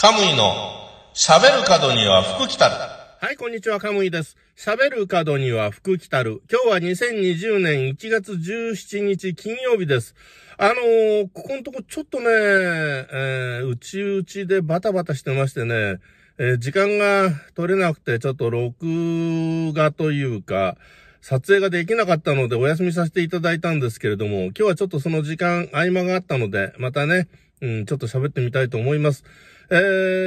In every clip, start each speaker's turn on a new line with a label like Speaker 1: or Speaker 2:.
Speaker 1: カムイの喋る角には福来たる。はい、こんにちは、カムイです。喋る角には福来たる。今日は2020年1月17日金曜日です。あのー、ここのとこちょっとね、えー、うちうちでバタバタしてましてね、えー、時間が取れなくて、ちょっと録画というか、撮影ができなかったのでお休みさせていただいたんですけれども、今日はちょっとその時間、合間があったので、またね、うん、ちょっと喋ってみたいと思います。え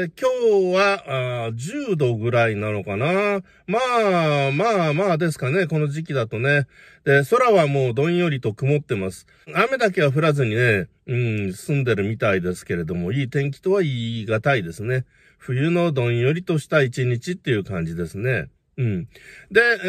Speaker 1: ー、今日は、あ10度ぐらいなのかな。まあ、まあ、まあですかね、この時期だとね。で、空はもうどんよりと曇ってます。雨だけは降らずにね、うん、住んでるみたいですけれども、いい天気とは言い難いですね。冬のどんよりとした一日っていう感じですね。うん。で、え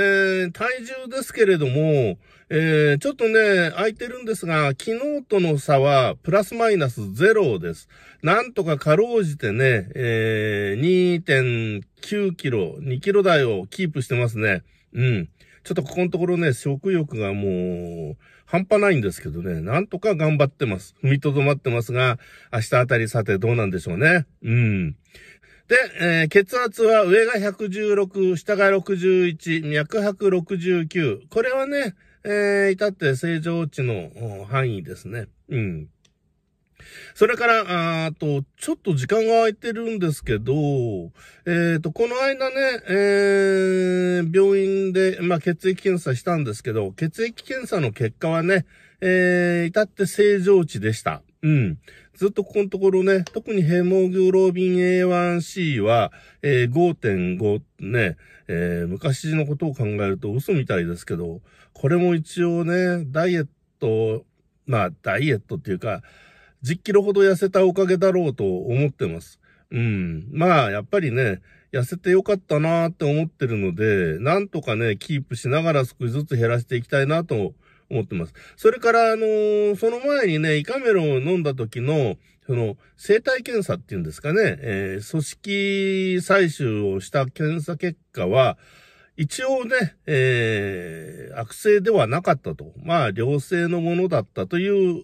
Speaker 1: ー、体重ですけれども、えー、ちょっとね、空いてるんですが、昨日との差は、プラスマイナスゼロです。なんとかかろうじてね、えー、2.9キロ、2キロ台をキープしてますね。うん。ちょっとここのところね、食欲がもう、半端ないんですけどね、なんとか頑張ってます。踏みとどまってますが、明日あたりさてどうなんでしょうね。うん。で、えー、血圧は上が116、下が61、脈拍69。これはね、えー、至って正常値の範囲ですね。うん。それから、あと、ちょっと時間が空いてるんですけど、えっ、ー、と、この間ね、えー、病院で、まあ、血液検査したんですけど、血液検査の結果はね、えー、至って正常値でした。うん。ずっとここのところね、特にヘモグロビン A1C は、えー、5.5ね、えー、昔のことを考えると嘘みたいですけど、これも一応ね、ダイエット、まあ、ダイエットっていうか、10キロほど痩せたおかげだろうと思ってます。うん。まあ、やっぱりね、痩せてよかったなーって思ってるので、なんとかね、キープしながら少しずつ減らしていきたいなと思ってます。それから、あのー、その前にね、胃カメロンを飲んだ時の、その、生体検査っていうんですかね、えー、組織採集をした検査結果は、一応ね、えー、悪性ではなかったと。まあ、良性のものだったという、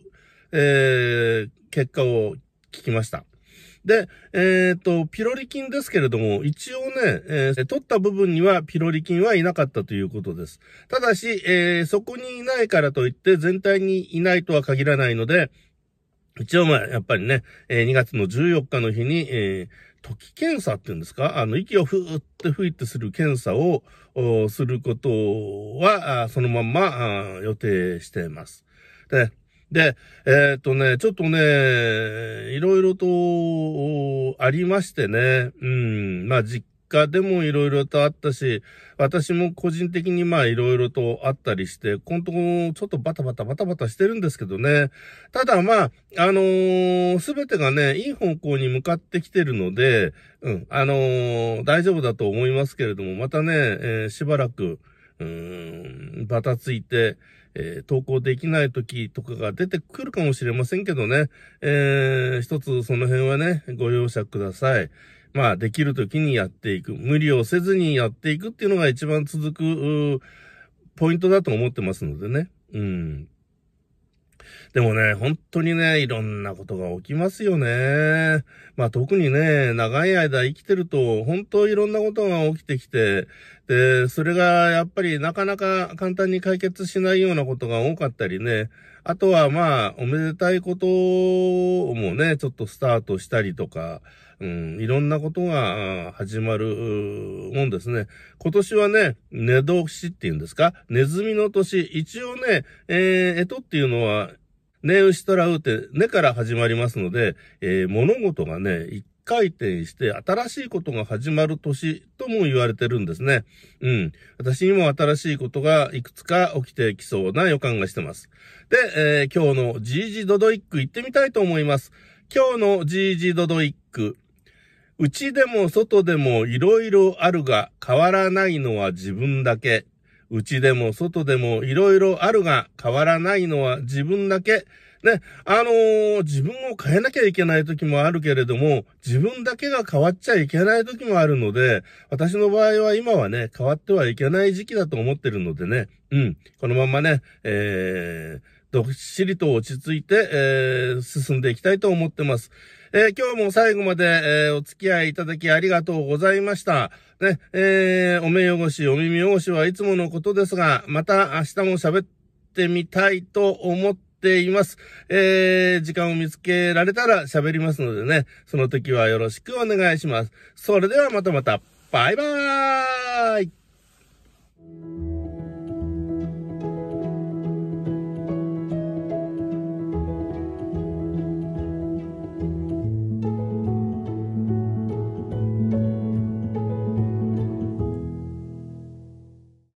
Speaker 1: えー、結果を聞きました。で、えっ、ー、と、ピロリ菌ですけれども、一応ね、えー、取った部分にはピロリ菌はいなかったということです。ただし、えー、そこにいないからといって全体にいないとは限らないので、一応まあ、やっぱりね、え2月の14日の日に、えー、時検査っていうんですかあの、息をふーって吹いてする検査を、することは、そのまんま、予定しています。で、で、えっ、ー、とね、ちょっとね、ろとありましてね、うん、まあ実家でもいろいろとあったし、私も個人的にまあいろいろとあったりして、このとこちょっとバタバタバタバタしてるんですけどね。ただまあ、あのー、すべてがね、いい方向に向かってきてるので、うん、あのー、大丈夫だと思いますけれども、またね、えー、しばらく、うーん、バタついて、えー、投稿できない時とかが出てくるかもしれませんけどね、えー、一つその辺はね、ご容赦ください。まあ、できる時にやっていく。無理をせずにやっていくっていうのが一番続く、ポイントだと思ってますのでね。うん。でもね、本当にね、いろんなことが起きますよね。まあ特にね、長い間生きてると、本当いろんなことが起きてきて、で、それがやっぱりなかなか簡単に解決しないようなことが多かったりね、あとはまあ、おめでたいこともね、ちょっとスタートしたりとか、うん、いろんなことが始まるもんですね。今年はね、寝年っていうんですかネズミの年。一応ね、えー、えとっていうのは、寝うしとらうって、寝から始まりますので、えー、物事がね、一回転して新しいことが始まる年とも言われてるんですね。うん。私にも新しいことがいくつか起きてきそうな予感がしてます。で、えー、今日のジージドドイック行ってみたいと思います。今日のジージドドイック。うちでも外でもいろいろあるが変わらないのは自分だけ。うちでも外でもいろいろあるが変わらないのは自分だけ。ね、あのー、自分を変えなきゃいけない時もあるけれども、自分だけが変わっちゃいけない時もあるので、私の場合は今はね、変わってはいけない時期だと思ってるのでね、うん、このままね、えー、どっしりと落ち着いて、えー、進んでいきたいと思ってます。えー、今日も最後まで、えー、お付き合いいただきありがとうございました。ね、えー、お目汚し、お耳汚しはいつものことですが、また明日も喋ってみたいと思っています。えー、時間を見つけられたら喋りますのでね、その時はよろしくお願いします。それではまたまた、バイバーイ